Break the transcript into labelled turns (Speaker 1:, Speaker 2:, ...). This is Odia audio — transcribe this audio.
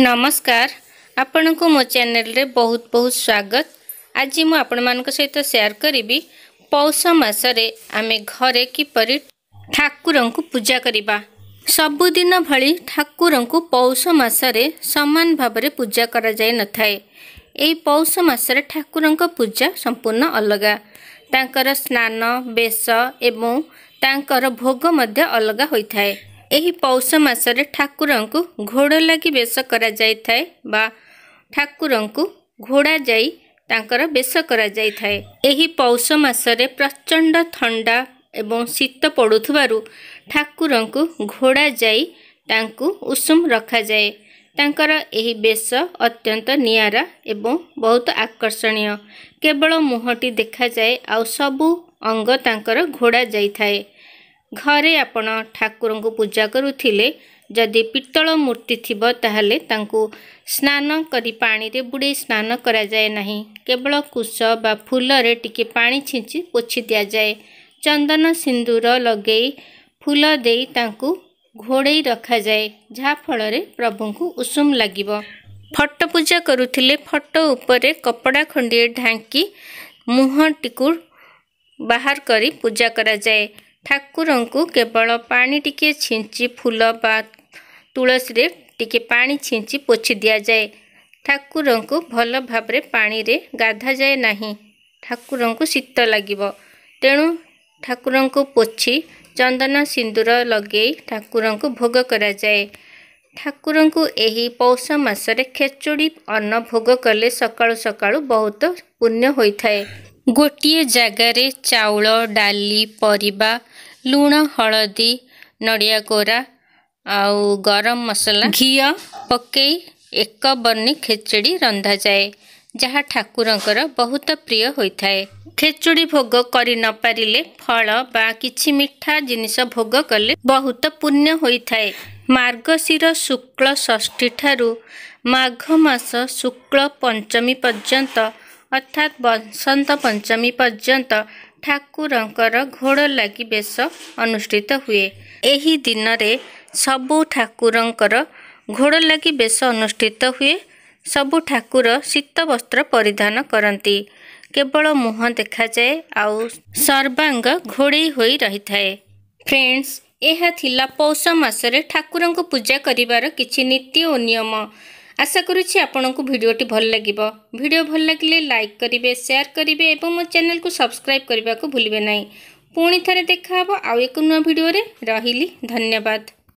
Speaker 1: ନମସ୍କାର ଆପଣଙ୍କୁ ମୋ ଚ୍ୟାନେଲରେ ବହୁତ ବହୁତ ସ୍ୱାଗତ ଆଜି ମୁଁ ଆପଣମାନଙ୍କ ସହିତ ସେୟାର କରିବି ପୌଷ ମାସରେ ଆମେ ଘରେ କିପରି ଠାକୁରଙ୍କୁ ପୂଜା କରିବା ସବୁଦିନ ଭଳି ଠାକୁରଙ୍କୁ ପୌଷ ମାସରେ ସମାନ ଭାବରେ ପୂଜା କରାଯାଇନଥାଏ ଏହି ପୌଷ ମାସରେ ଠାକୁରଙ୍କ ପୂଜା ସମ୍ପୂର୍ଣ୍ଣ ଅଲଗା ତାଙ୍କର ସ୍ନାନ ବେଶ ଏବଂ ତାଙ୍କର ଭୋଗ ମଧ୍ୟ ଅଲଗା ହୋଇଥାଏ ଏହି ପୌଷ ମାସରେ ଠାକୁରଙ୍କୁ ଘୋଡ଼ ଲାଗି ବେଶ କରାଯାଇଥାଏ ବା ଠାକୁରଙ୍କୁ ଘୋଡ଼ା ଯାଇ ତାଙ୍କର ବେଶ କରାଯାଇଥାଏ ଏହି ପୌଷ ମାସରେ ପ୍ରଚଣ୍ଡ ଥଣ୍ଡା ଏବଂ ଶୀତ ପଡ଼ୁଥିବାରୁ ଠାକୁରଙ୍କୁ ଘୋଡ଼ା ଯାଇ ତାଙ୍କୁ ଉଷୁମ ରଖାଯାଏ ତାଙ୍କର ଏହି ବେଶ ଅତ୍ୟନ୍ତ ନିଆରା ଏବଂ ବହୁତ ଆକର୍ଷଣୀୟ କେବଳ ମୁହଁଟି ଦେଖାଯାଏ ଆଉ ସବୁ ଅଙ୍ଗ ତାଙ୍କର ଘୋଡ଼ା ଯାଇଥାଏ ଘରେ ଆପଣ ଠାକୁରଙ୍କୁ ପୂଜା କରୁଥିଲେ ଯଦି ପିତ୍ତଳ ମୂର୍ତ୍ତି ଥିବ ତାହେଲେ ତାଙ୍କୁ ସ୍ନାନ କରି ପାଣିରେ ବୁଡ଼େଇ ସ୍ନାନ କରାଯାଏ ନାହିଁ କେବଳ କୁଶ ବା ଫୁଲରେ ଟିକିଏ ପାଣି ଛିଞ୍ଚି ପୋଛି ଦିଆଯାଏ ଚନ୍ଦନ ସିନ୍ଦୁର ଲଗେଇ ଫୁଲ ଦେଇ ତାଙ୍କୁ ଘୋଡ଼େଇ ରଖାଯାଏ ଯାହାଫଳରେ ପ୍ରଭୁଙ୍କୁ ଉଷୁମ ଲାଗିବ ଫଟୋ ପୂଜା କରୁଥିଲେ ଫଟୋ ଉପରେ କପଡ଼ା ଖଣ୍ଡିଏ ଢାଙ୍କି ମୁହଁଟିକୁ ବାହାର କରି ପୂଜା କରାଯାଏ ଠାକୁରଙ୍କୁ କେବଳ ପାଣି ଟିକିଏ ଛିଞ୍ଚି ଫୁଲ ବା ତୁଳସୀରେ ଟିକିଏ ପାଣି ଛିଞ୍ଚି ପୋଛି ଦିଆଯାଏ ଠାକୁରଙ୍କୁ ଭଲ ଭାବରେ ପାଣିରେ ଗାଧାଯାଏ ନାହିଁ ଠାକୁରଙ୍କୁ ଶୀତ ଲାଗିବ ତେଣୁ ଠାକୁରଙ୍କୁ ପୋଛି ଚନ୍ଦନ ସିନ୍ଦୁର ଲଗାଇ ଠାକୁରଙ୍କୁ ଭୋଗ କରାଯାଏ ଠାକୁରଙ୍କୁ ଏହି ପୌଷ ମାସରେ ଖେଚୁଡ଼ି ଅନ୍ନ ଭୋଗ କଲେ ସକାଳୁ ସକାଳୁ ବହୁତ ପୁଣ୍ୟ ହୋଇଥାଏ ଗୋଟିଏ ଜାଗାରେ ଚାଉଳ ଡାଲି ପରିବା ଲୁଣ ହଳଦୀ ନଡ଼ିଆ କୋରା ଆଉ ଗରମ ମସଲା ଘିଅ ପକାଇ ଏକ ବର୍ଣ୍ଣି ଖେଚୁଡ଼ି ରନ୍ଧାଯାଏ ଯାହା ଠାକୁରଙ୍କର ବହୁତ ପ୍ରିୟ ହୋଇଥାଏ ଖେଚୁଡ଼ି ଭୋଗ କରି ନ ପାରିଲେ ଫଳ ବା କିଛି ମିଠା ଜିନିଷ ଭୋଗ କଲେ ବହୁତ ପୁଣ୍ୟ ହୋଇଥାଏ ମାର୍ଗଶୀର ଶୁକ୍ଳ ଷଷ୍ଠୀ ଠାରୁ ମାଘ ମାସ ଶୁକ୍ଳ ପଞ୍ଚମୀ ପର୍ଯ୍ୟନ୍ତ ଅର୍ଥାତ୍ ବସନ୍ତ ପଞ୍ଚମୀ ପର୍ଯ୍ୟନ୍ତ ଠାକୁରଙ୍କର ଘୋଡ଼ ଲାଗି ବେଶ ଅନୁଷ୍ଠିତ ହୁଏ ଏହି ଦିନରେ ସବୁ ଠାକୁରଙ୍କର ଘୋଡ଼ ଲାଗି ବେଶ ଅନୁଷ୍ଠିତ ହୁଏ ସବୁ ଠାକୁର ଶୀତ ବସ୍ତ୍ର ପରିଧାନ କରନ୍ତି କେବଳ ମୁହଁ ଦେଖାଯାଏ ଆଉ ସର୍ବାଙ୍ଗ ଘୋଡ଼େଇ ହୋଇ ରହିଥାଏ ଫ୍ରେଣ୍ଡସ୍ ଏହା ଥିଲା ପୌଷ ମାସରେ ଠାକୁରଙ୍କୁ ପୂଜା କରିବାର କିଛି ନୀତି ଓ ନିୟମ ଆଶା କରୁଛି ଆପଣଙ୍କୁ ଭିଡ଼ିଓଟି ଭଲ ଲାଗିବ ଭିଡ଼ିଓ ଭଲ ଲାଗିଲେ ଲାଇକ୍ କରିବେ ସେୟାର କରିବେ ଏବଂ ମୋ ଚ୍ୟାନେଲକୁ ସବସ୍କ୍ରାଇବ୍ କରିବାକୁ ଭୁଲିବେ ନାହିଁ ପୁଣି ଥରେ ଦେଖା ହେବ ଆଉ ଏକ ନୂଆ ଭିଡ଼ିଓରେ ରହିଲି ଧନ୍ୟବାଦ